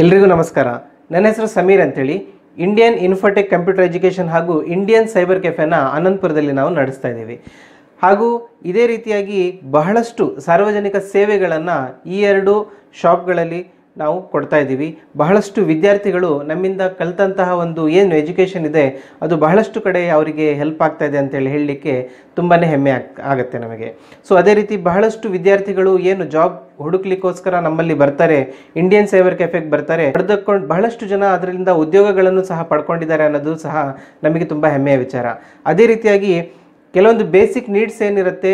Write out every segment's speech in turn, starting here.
ಎಲ್ರಿಗೂ ನಮಸ್ಕಾರ ನನ್ನ ಹೆಸರು ಸಮೀರ್ ಅಂತೇಳಿ ಇಂಡಿಯನ್ ಇನ್ಫೋಟೆಕ್ ಕಂಪ್ಯೂಟರ್ ಎಜುಕೇಷನ್ ಹಾಗೂ ಇಂಡಿಯನ್ ಸೈಬರ್ ಕೆಫೆನ ಅನಂತಪುರದಲ್ಲಿ ನಾವು ನಡೆಸ್ತಾ ಇದ್ದೀವಿ ಹಾಗೂ ಇದೇ ರೀತಿಯಾಗಿ ಬಹಳಷ್ಟು ಸಾರ್ವಜನಿಕ ಸೇವೆಗಳನ್ನು ಈ ಎರಡು ಶಾಪ್ಗಳಲ್ಲಿ ನಾವು ಕೊಡ್ತಾ ಇದ್ದೀವಿ ಬಹಳಷ್ಟು ವಿದ್ಯಾರ್ಥಿಗಳು ನಮ್ಮಿಂದ ಕಲಿತಂತಹ ಒಂದು ಏನು ಎಜುಕೇಷನ್ ಇದೆ ಅದು ಬಹಳಷ್ಟು ಕಡೆ ಅವರಿಗೆ ಹೆಲ್ಪ್ ಆಗ್ತಾ ಇದೆ ಅಂತೇಳಿ ಹೇಳಲಿಕ್ಕೆ ತುಂಬಾ ಹೆಮ್ಮೆ ಆಗ್ ಆಗುತ್ತೆ ನಮಗೆ ಸೊ ಅದೇ ರೀತಿ ಬಹಳಷ್ಟು ವಿದ್ಯಾರ್ಥಿಗಳು ಏನು ಜಾಬ್ ಹುಡುಕ್ಲಿಕ್ಕೋಸ್ಕರ ನಮ್ಮಲ್ಲಿ ಬರ್ತಾರೆ ಇಂಡಿಯನ್ ಸೈಬರ್ ಕೆಫೆಗೆ ಬರ್ತಾರೆ ಪಡೆದುಕೊಂಡು ಬಹಳಷ್ಟು ಜನ ಅದರಿಂದ ಉದ್ಯೋಗಗಳನ್ನು ಸಹ ಪಡ್ಕೊಂಡಿದ್ದಾರೆ ಅನ್ನೋದು ಸಹ ನಮಗೆ ತುಂಬ ಹೆಮ್ಮೆಯ ವಿಚಾರ ಅದೇ ರೀತಿಯಾಗಿ ಕೆಲವೊಂದು ಬೇಸಿಕ್ ನೀಡ್ಸ್ ಏನಿರುತ್ತೆ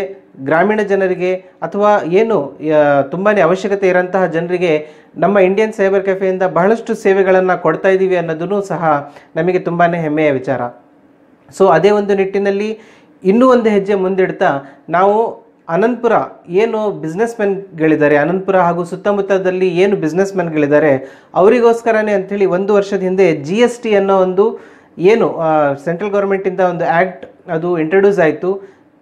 ಗ್ರಾಮೀಣ ಜನರಿಗೆ ಅಥವಾ ಏನು ತುಂಬಾ ಅವಶ್ಯಕತೆ ಇರಂತಹ ಜನರಿಗೆ ನಮ್ಮ ಇಂಡಿಯನ್ ಸೈಬರ್ ಕೆಫೆಯಿಂದ ಬಹಳಷ್ಟು ಸೇವೆಗಳನ್ನು ಕೊಡ್ತಾ ಇದ್ದೀವಿ ಅನ್ನೋದನ್ನು ಸಹ ನಮಗೆ ತುಂಬಾ ಹೆಮ್ಮೆಯ ವಿಚಾರ ಸೊ ಅದೇ ಒಂದು ನಿಟ್ಟಿನಲ್ಲಿ ಇನ್ನೂ ಒಂದು ಹೆಜ್ಜೆ ಮುಂದಿಡ್ತಾ ನಾವು ಅನಂತಪುರ ಏನು ಬಿಸ್ನೆಸ್ ಮ್ಯಾನ್ಗಳಿದ್ದಾರೆ ಅನಂತಪುರ ಹಾಗೂ ಸುತ್ತಮುತ್ತದಲ್ಲಿ ಏನು ಬಿಸ್ನೆಸ್ ಮ್ಯಾನ್ಗಳಿದ್ದಾರೆ ಅವರಿಗೋಸ್ಕರನೇ ಅಂಥೇಳಿ ಒಂದು ವರ್ಷದ ಹಿಂದೆ ಜಿ ಎಸ್ ಟಿ ಅನ್ನೋ ಒಂದು ಏನು ಸೆಂಟ್ರಲ್ ಗೌರ್ಮೆಂಟಿಂದ ಒಂದು ಆ್ಯಕ್ಟ್ ಅದು ಇಂಟ್ರೊಡ್ಯೂಸ್ ಆಯಿತು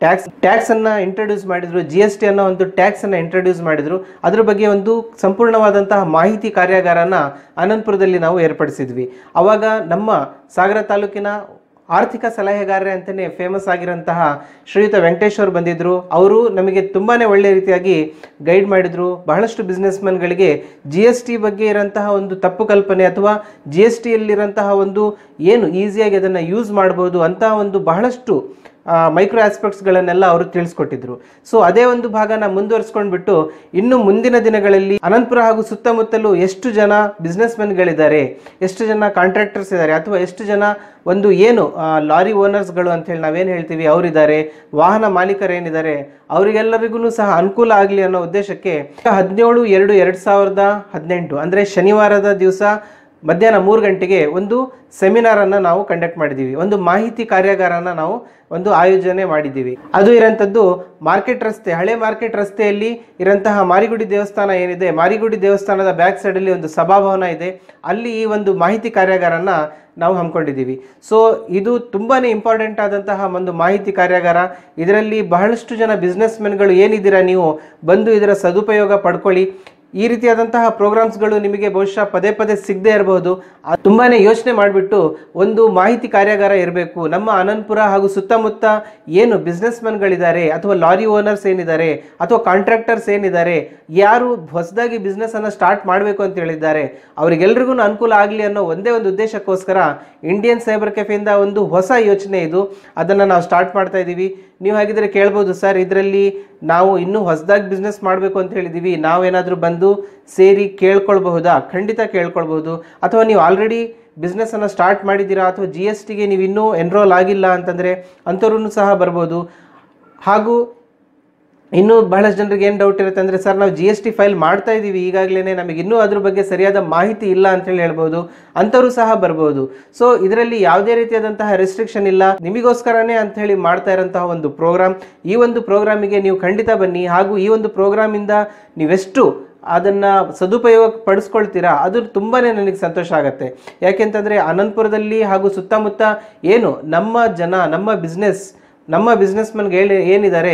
ಟ್ಯಾಕ್ಸ್ ಟ್ಯಾಕ್ಸ್ ಅನ್ನ ಇಂಟ್ರೊಡ್ಯೂಸ್ ಮಾಡಿದ್ರು ಜಿ ಎಸ್ ಟಿ ಅನ್ನೋ ಒಂದು ಟ್ಯಾಕ್ಸ್ ಅನ್ನ ಇಂಟ್ರೊಡ್ಯೂಸ್ ಮಾಡಿದ್ರು ಅದ್ರ ಬಗ್ಗೆ ಒಂದು ಸಂಪೂರ್ಣವಾದಂತಹ ಮಾಹಿತಿ ಕಾರ್ಯಾಗಾರನ ಅನಂತಪುರದಲ್ಲಿ ನಾವು ಏರ್ಪಡಿಸಿದ್ವಿ ಅವಾಗ ನಮ್ಮ ಸಾಗರ ತಾಲೂಕಿನ ಆರ್ಥಿಕ ಸಲಹೆಗಾರ ಅಂತಲೇ ಫೇಮಸ್ ಆಗಿರೋಂತಹ ಶ್ರೀಯುತ ವೆಂಕಟೇಶ್ವರ್ ಬಂದಿದ್ದರು ಅವರು ನಮಗೆ ತುಂಬಾ ಒಳ್ಳೆಯ ರೀತಿಯಾಗಿ ಗೈಡ್ ಮಾಡಿದರು ಬಹಳಷ್ಟು ಬಿಸ್ನೆಸ್ ಜಿ ಎಸ್ ಟಿ ಬಗ್ಗೆ ಇರೋಂತಹ ಒಂದು ತಪ್ಪು ಕಲ್ಪನೆ ಅಥವಾ ಜಿ ಎಸ್ ಟಿಯಲ್ಲಿರಂತಹ ಒಂದು ಏನು ಈಸಿಯಾಗಿ ಅದನ್ನು ಯೂಸ್ ಮಾಡ್ಬೋದು ಅಂತಹ ಒಂದು ಬಹಳಷ್ಟು ಮೈಕ್ರೋ ಆಸ್ಪೆಕ್ಟ್ಸ್ಗಳನ್ನೆಲ್ಲ ಅವರು ತಿಳಿಸ್ಕೊಟ್ಟಿದ್ರು ಸೊ ಅದೇ ಒಂದು ಭಾಗನ ಮುಂದುವರಿಸ್ಕೊಂಡ್ಬಿಟ್ಟು ಇನ್ನು ಮುಂದಿನ ದಿನಗಳಲ್ಲಿ ಅನಂತಪುರ ಹಾಗೂ ಸುತ್ತಮುತ್ತಲು ಎಷ್ಟು ಜನ ಬಿಸ್ನೆಸ್ ಮೆನ್ಗಳಿದ್ದಾರೆ ಎಷ್ಟು ಜನ ಕಾಂಟ್ರಾಕ್ಟರ್ಸ್ ಇದ್ದಾರೆ ಅಥವಾ ಎಷ್ಟು ಜನ ಒಂದು ಏನು ಲಾರಿ ಓನರ್ಸ್ಗಳು ಹೇಳಿ ನಾವೇನು ಹೇಳ್ತೀವಿ ಅವರಿದ್ದಾರೆ ವಾಹನ ಮಾಲೀಕರೇನಿದ್ದಾರೆ ಅವರಿಗೆಲ್ಲರಿಗೂ ಸಹ ಅನುಕೂಲ ಆಗಲಿ ಅನ್ನೋ ಉದ್ದೇಶಕ್ಕೆ ಹದಿನೇಳು ಎರಡು ಎರಡು ಸಾವಿರದ ಹದಿನೆಂಟು ಅಂದರೆ ಶನಿವಾರದ ದಿವಸ ಮಧ್ಯಾಹ್ನ ಮೂರು ಗಂಟೆಗೆ ಒಂದು ಸೆಮಿನಾರನ್ನು ನಾವು ಕಂಡಕ್ಟ್ ಮಾಡಿದ್ದೀವಿ ಒಂದು ಮಾಹಿತಿ ಕಾರ್ಯಾಗಾರನ ನಾವು ಒಂದು ಆಯೋಜನೆ ಮಾಡಿದ್ದೀವಿ ಅದು ಇರೋಂಥದ್ದು ಮಾರ್ಕೆಟ್ ರಸ್ತೆ ಹಳೆ ಮಾರ್ಕೆಟ್ ರಸ್ತೆಯಲ್ಲಿ ಇರೋಂತಹ ಮಾರಿಗುಡಿ ದೇವಸ್ಥಾನ ಏನಿದೆ ಮಾರಿಗುಡಿ ದೇವಸ್ಥಾನದ ಬ್ಯಾಕ್ ಸೈಡಲ್ಲಿ ಒಂದು ಸಭಾಭವನ ಇದೆ ಅಲ್ಲಿ ಈ ಒಂದು ಮಾಹಿತಿ ಕಾರ್ಯಾಗಾರನ ನಾವು ಹಮ್ಮಿಕೊಂಡಿದ್ದೀವಿ ಸೊ ಇದು ತುಂಬಾ ಇಂಪಾರ್ಟೆಂಟ್ ಆದಂತಹ ಒಂದು ಮಾಹಿತಿ ಕಾರ್ಯಾಗಾರ ಇದರಲ್ಲಿ ಬಹಳಷ್ಟು ಜನ ಬಿಸ್ನೆಸ್ ಮೆನ್ಗಳು ಏನಿದ್ದೀರಾ ನೀವು ಬಂದು ಇದರ ಸದುಪಯೋಗ ಪಡ್ಕೊಳ್ಳಿ ಈ ರೀತಿಯಾದಂತಹ ಪ್ರೋಗ್ರಾಮ್ಸ್ಗಳು ನಿಮಗೆ ಬಹುಶಃ ಪದೇ ಪದೇ ಸಿಗದೇ ಇರಬಹುದು ತುಂಬಾ ಯೋಚನೆ ಮಾಡಿಬಿಟ್ಟು ಒಂದು ಮಾಹಿತಿ ಕಾರ್ಯಾಗಾರ ಇರಬೇಕು ನಮ್ಮ ಅನಂತಪುರ ಹಾಗೂ ಸುತ್ತಮುತ್ತ ಏನು ಬಿಸ್ನೆಸ್ಮನ್ಗಳಿದ್ದಾರೆ ಅಥವಾ ಲಾರಿ ಓನರ್ಸ್ ಏನಿದ್ದಾರೆ ಅಥವಾ ಕಾಂಟ್ರಾಕ್ಟರ್ಸ್ ಏನಿದ್ದಾರೆ ಯಾರು ಹೊಸದಾಗಿ ಬಿಸ್ನೆಸ್ಸನ್ನು ಸ್ಟಾರ್ಟ್ ಮಾಡಬೇಕು ಅಂತ ಹೇಳಿದ್ದಾರೆ ಅವರಿಗೆಲ್ರಿಗೂ ಅನುಕೂಲ ಆಗಲಿ ಅನ್ನೋ ಒಂದೇ ಒಂದು ಉದ್ದೇಶಕ್ಕೋಸ್ಕರ ಇಂಡಿಯನ್ ಸೈಬರ್ ಕೆಫೆಯಿಂದ ಒಂದು ಹೊಸ ಯೋಚನೆ ಇದು ಅದನ್ನು ನಾವು ಸ್ಟಾರ್ಟ್ ಮಾಡ್ತಾ ಇದ್ದೀವಿ ನೀವು ಹಾಗಿದ್ರೆ ಕೇಳ್ಬೋದು ಸರ್ ಇದರಲ್ಲಿ ನಾವು ಇನ್ನೂ ಹೊಸದಾಗಿ ಬಿಸ್ನೆಸ್ ಮಾಡಬೇಕು ಅಂತ ಹೇಳಿದ್ದೀವಿ ನಾವೇನಾದರೂ ಬಂದು ಸೇರಿ ಕೇಳ್ಕೊಳ್ಬಹುದಾ ಖಂಡಿತ ಕೇಳ್ಕೊಳ್ಬಹುದು ಅಥವಾ ನೀವು ಆಲ್ರೆಡಿ ಬಿಸ್ನೆಸ್ಸನ್ನು ಸ್ಟಾರ್ಟ್ ಮಾಡಿದ್ದೀರಾ ಅಥವಾ ಜಿ ಎಸ್ ಟಿಗೆ ನೀವು ಇನ್ನೂ ಎನ್ರೋಲ್ ಆಗಿಲ್ಲ ಅಂತಂದರೆ ಅಂಥವ್ರೂ ಸಹ ಬರ್ಬೋದು ಹಾಗೂ ಇನ್ನೂ ಬಹಳಷ್ಟು ಜನರಿಗೆ ಏನು ಡೌಟ್ ಇರುತ್ತೆ ಅಂದರೆ ಸರ್ ನಾವು ಜಿ ಎಸ್ ಟಿ ಫೈಲ್ ಮಾಡ್ತಾ ಇದ್ದೀವಿ ಈಗಾಗಲೇ ನಮಗೆ ಇನ್ನೂ ಅದ್ರ ಬಗ್ಗೆ ಸರಿಯಾದ ಮಾಹಿತಿ ಇಲ್ಲ ಅಂತೇಳಿ ಹೇಳ್ಬೋದು ಅಂಥವ್ರು ಸಹ ಬರ್ಬೋದು ಸೊ ಇದರಲ್ಲಿ ಯಾವುದೇ ರೀತಿಯಾದಂತಹ ರೆಸ್ಟ್ರಿಕ್ಷನ್ ಇಲ್ಲ ನಿಮಗೋಸ್ಕರನೇ ಅಂಥೇಳಿ ಮಾಡ್ತಾ ಇರೋಂತಹ ಒಂದು ಪ್ರೋಗ್ರಾಮ್ ಈ ಒಂದು ಪ್ರೋಗ್ರಾಮಿಗೆ ನೀವು ಖಂಡಿತ ಬನ್ನಿ ಹಾಗೂ ಈ ಒಂದು ಪ್ರೋಗ್ರಾಮಿಂದ ನೀವೆಷ್ಟು ಅದನ್ನು ಸದುಪಯೋಗ ಪಡಿಸ್ಕೊಳ್ತೀರಾ ಅದು ತುಂಬಾ ನನಗೆ ಸಂತೋಷ ಆಗುತ್ತೆ ಯಾಕೆಂತಂದರೆ ಅನಂತಪುರದಲ್ಲಿ ಹಾಗೂ ಸುತ್ತಮುತ್ತ ಏನು ನಮ್ಮ ಜನ ನಮ್ಮ ಬಿಸ್ನೆಸ್ ನಮ್ಮ ಬಿಸ್ನೆಸ್ ಮನ್ಗೆ ಹೇಳಿ ಏನಿದ್ದಾರೆ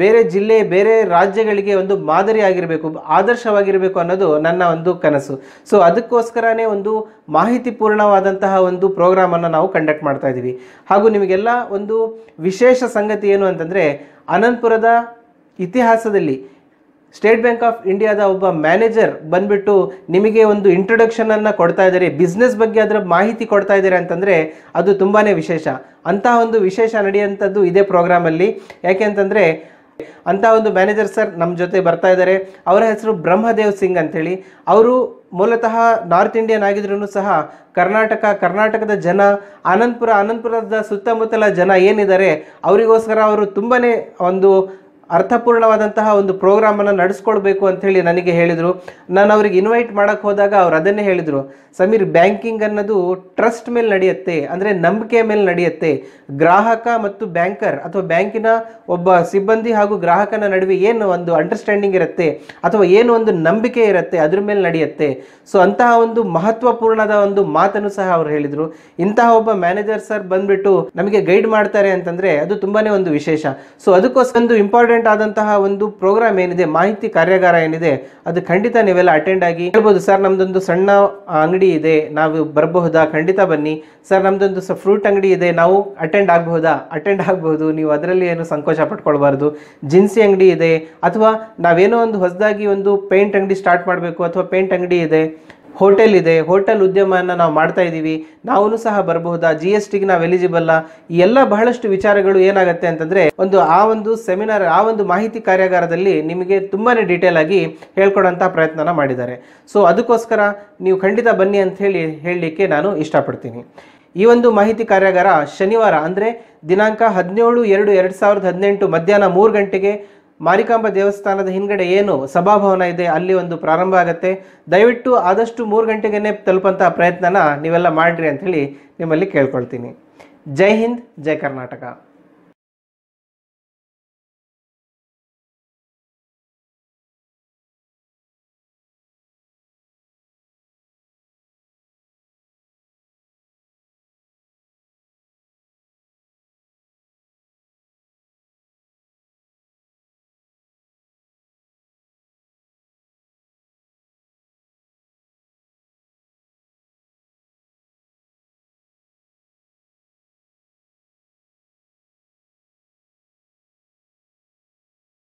ಬೇರೆ ಜಿಲ್ಲೆ ಬೇರೆ ರಾಜ್ಯಗಳಿಗೆ ಒಂದು ಮಾದರಿಯಾಗಿರಬೇಕು ಆದರ್ಶವಾಗಿರಬೇಕು ಅನ್ನೋದು ನನ್ನ ಒಂದು ಕನಸು ಸೊ ಅದಕ್ಕೋಸ್ಕರನೇ ಒಂದು ಮಾಹಿತಿಪೂರ್ಣವಾದಂತಹ ಒಂದು ಪ್ರೋಗ್ರಾಮನ್ನು ನಾವು ಕಂಡಕ್ಟ್ ಮಾಡ್ತಾ ಇದ್ದೀವಿ ಹಾಗೂ ನಿಮಗೆಲ್ಲ ಒಂದು ವಿಶೇಷ ಸಂಗತಿ ಏನು ಅಂತಂದರೆ ಅನಂತಪುರದ ಇತಿಹಾಸದಲ್ಲಿ ಸ್ಟೇಟ್ ಬ್ಯಾಂಕ್ ಆಫ್ ಇಂಡಿಯಾದ ಒಬ್ಬ ಮ್ಯಾನೇಜರ್ ಬಂದ್ಬಿಟ್ಟು ನಿಮಗೆ ಒಂದು ಇಂಟ್ರೊಡಕ್ಷನನ್ನು ಕೊಡ್ತಾ ಇದ್ದಾರೆ ಬಿಸ್ನೆಸ್ ಬಗ್ಗೆ ಅದರ ಮಾಹಿತಿ ಕೊಡ್ತಾ ಇದ್ದಾರೆ ಅಂತಂದರೆ ಅದು ತುಂಬಾ ವಿಶೇಷ ಅಂತಹ ಒಂದು ವಿಶೇಷ ನಡೆಯುವಂಥದ್ದು ಇದೇ ಪ್ರೋಗ್ರಾಮಲ್ಲಿ ಯಾಕೆ ಅಂತಂದರೆ ಅಂತ ಒಂದು ಮ್ಯಾನೇಜರ್ ಸರ್ ನಮ್ಮ ಜೊತೆ ಬರ್ತಾ ಇದ್ದಾರೆ ಅವರ ಹೆಸರು ಬ್ರಹ್ಮದೇವ್ ಸಿಂಗ್ ಅಂತ ಹೇಳಿ ಅವರು ಮೂಲತಃ ನಾರ್ತ್ ಇಂಡಿಯನ್ ಆಗಿದ್ರು ಸಹ ಕರ್ನಾಟಕ ಕರ್ನಾಟಕದ ಜನ ಅನಂತಪುರ ಅನಂತಪುರದ ಸುತ್ತಮುತ್ತಲ ಜನ ಏನಿದ್ದಾರೆ ಅವರಿಗೋಸ್ಕರ ಅವರು ತುಂಬಾನೇ ಒಂದು ಅರ್ಥಪೂರ್ಣವಾದಂತಹ ಒಂದು ಅನ್ನ ನಡೆಸ್ಕೊಳ್ಬೇಕು ಹೇಳಿ ನನಗೆ ಹೇಳಿದರು ನಾನು ಅವ್ರಿಗೆ ಇನ್ವೈಟ್ ಮಾಡಕ್ ಹೋದಾಗ ಅವ್ರು ಅದನ್ನೇ ಹೇಳಿದರು ಸಮೀರ್ ಬ್ಯಾಂಕಿಂಗ್ ಅನ್ನೋದು ಟ್ರಸ್ಟ್ ಮೇಲೆ ನಡೆಯುತ್ತೆ ಅಂದ್ರೆ ನಂಬಿಕೆ ಮೇಲೆ ನಡೆಯುತ್ತೆ ಗ್ರಾಹಕ ಮತ್ತು ಬ್ಯಾಂಕರ್ ಅಥವಾ ಬ್ಯಾಂಕಿನ ಒಬ್ಬ ಸಿಬ್ಬಂದಿ ಹಾಗೂ ಗ್ರಾಹಕನ ನಡುವೆ ಏನು ಒಂದು ಅಂಡರ್ಸ್ಟ್ಯಾಂಡಿಂಗ್ ಇರುತ್ತೆ ಅಥವಾ ಏನು ಒಂದು ನಂಬಿಕೆ ಇರುತ್ತೆ ಅದ್ರ ಮೇಲೆ ನಡೆಯುತ್ತೆ ಸೊ ಅಂತಹ ಒಂದು ಮಹತ್ವಪೂರ್ಣದ ಒಂದು ಮಾತನ್ನು ಸಹ ಅವ್ರು ಹೇಳಿದರು ಇಂತಹ ಒಬ್ಬ ಮ್ಯಾನೇಜರ್ ಸರ್ ಬಂದ್ಬಿಟ್ಟು ನಮಗೆ ಗೈಡ್ ಮಾಡ್ತಾರೆ ಅಂತಂದ್ರೆ ಅದು ತುಂಬಾನೇ ಒಂದು ವಿಶೇಷ ಸೊ ಅದಕ್ಕೋಸ್ಕರ ಒಂದು ಇಂಪಾರ್ಟೆಂಟ್ ಇಂಪಾರ್ಟೆಂಟ್ ಆದಂತಹ ಒಂದು ಪ್ರೋಗ್ರಾಮ್ ಏನಿದೆ ಮಾಹಿತಿ ಕಾರ್ಯಾಗಾರ ಏನಿದೆ ಅದು ಖಂಡಿತ ನೀವೆಲ್ಲ ಅಟೆಂಡ್ ಆಗಿ ಹೇಳ್ಬೋದು ಸರ್ ನಮ್ದೊಂದು ಸಣ್ಣ ಅಂಗಡಿ ಇದೆ ನಾವು ಬರಬಹುದಾ ಖಂಡಿತ ಬನ್ನಿ ಸರ್ ನಮ್ದೊಂದು ಫ್ರೂಟ್ ಅಂಗಡಿ ಇದೆ ನಾವು ಅಟೆಂಡ್ ಆಗಬಹುದಾ ಅಟೆಂಡ್ ಆಗಬಹುದು ನೀವು ಅದರಲ್ಲಿ ಏನು ಸಂಕೋಚ ಪಟ್ಕೊಳ್ಬಾರ್ದು ಜಿನ್ಸಿ ಅಂಗಡಿ ಇದೆ ಅಥವಾ ನಾವೇನೋ ಒಂದು ಹೊಸದಾಗಿ ಒಂದು ಪೇಂಟ್ ಅಂಗಡಿ ಸ್ಟಾರ್ಟ್ ಮಾಡಬೇಕು ಅಥವಾ ಪೇಂಟ್ ಅಂಗಡಿ ಇದೆ ಹೋಟೆಲ್ ಇದೆ ಹೋಟೆಲ್ ಉದ್ಯಮವನ್ನು ನಾವು ಮಾಡ್ತಾ ಇದ್ದೀವಿ ನಾವು ಸಹ ಬರಬಹುದಾ ಜಿ ಎಸ್ ಟಿಗೆ ನಾವು ಎಲಿಜಿಬಲ್ಲ ಈ ಎಲ್ಲ ಬಹಳಷ್ಟು ವಿಚಾರಗಳು ಏನಾಗುತ್ತೆ ಅಂತಂದರೆ ಒಂದು ಆ ಒಂದು ಸೆಮಿನಾರ್ ಆ ಒಂದು ಮಾಹಿತಿ ಕಾರ್ಯಾಗಾರದಲ್ಲಿ ನಿಮಗೆ ತುಂಬಾ ಡೀಟೇಲ್ ಆಗಿ ಹೇಳ್ಕೊಡೋಂಥ ಪ್ರಯತ್ನನ ಮಾಡಿದ್ದಾರೆ ಸೊ ಅದಕ್ಕೋಸ್ಕರ ನೀವು ಖಂಡಿತ ಬನ್ನಿ ಅಂತ ಹೇಳಿ ಹೇಳಲಿಕ್ಕೆ ನಾನು ಇಷ್ಟಪಡ್ತೀನಿ ಈ ಒಂದು ಮಾಹಿತಿ ಕಾರ್ಯಾಗಾರ ಶನಿವಾರ ಅಂದರೆ ದಿನಾಂಕ ಹದಿನೇಳು ಎರಡು ಎರಡು ಸಾವಿರದ ಹದಿನೆಂಟು ಮಧ್ಯಾಹ್ನ ಮೂರು ಗಂಟೆಗೆ ಮಾರಿಕಾಂಬ ದೇವಸ್ಥಾನದ ಹಿಂದ್ಗಡೆ ಏನು ಸಭಾಭವನ ಇದೆ ಅಲ್ಲಿ ಒಂದು ಪ್ರಾರಂಭ ಆಗುತ್ತೆ ದಯವಿಟ್ಟು ಆದಷ್ಟು ಮೂರು ಗಂಟೆಗೇ ತಲುಪಂತಹ ಪ್ರಯತ್ನನ ನೀವೆಲ್ಲ ಅಂತ ಹೇಳಿ ನಿಮ್ಮಲ್ಲಿ ಕೇಳ್ಕೊಳ್ತೀನಿ ಜೈ ಹಿಂದ್ ಜೈ ಕರ್ನಾಟಕ